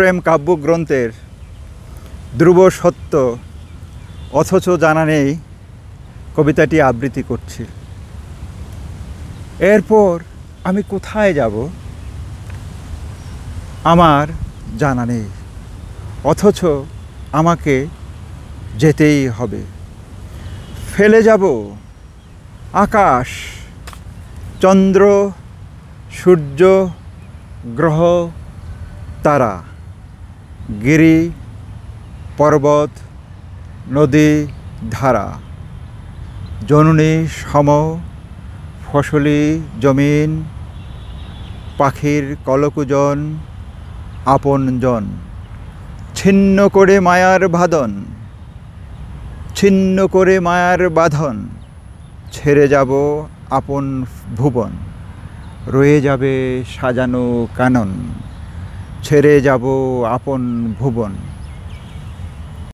প্রেম কাব্যগ্রন্থের ধ্রুব সত্য অথচ জানা নেই কবিতাটি আবৃত্তি করছি এরপর আমি কোথায় যাব আমার জানা নেই অথচ আমাকে যেতেই হবে ফেলে যাব আকাশ চন্দ্র সূর্য গ্রহ তারা গিরি পর্বত নদী ধারা জননী সম ফসলি জমিন পাখির কলকুজন আপনজন ছিন্ন করে মায়ার বাঁধন ছিন্ন করে মায়ার বাঁধন ছেড়ে যাব আপন ভুবন রয়ে যাবে সাজানো কানন ছেড়ে যাব আপন ভুবন